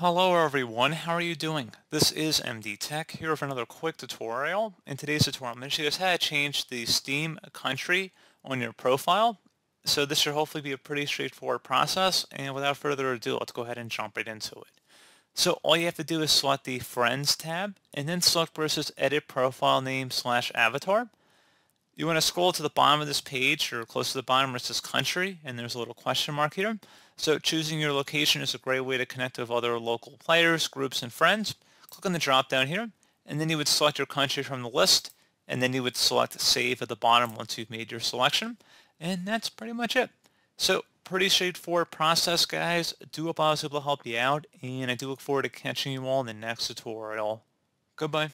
Hello everyone, how are you doing? This is MD Tech here for another quick tutorial. In today's tutorial, I'm going to show you how to change the Steam country on your profile. So this should hopefully be a pretty straightforward process, and without further ado, let's go ahead and jump right into it. So all you have to do is select the Friends tab, and then select versus Edit Profile Name slash Avatar. You want to scroll to the bottom of this page or close to the bottom where it says country and there's a little question mark here. So choosing your location is a great way to connect with other local players, groups, and friends. Click on the drop down here and then you would select your country from the list and then you would select save at the bottom once you've made your selection and that's pretty much it. So pretty straightforward process guys. do hope I was able to help you out and I do look forward to catching you all in the next tutorial. Goodbye.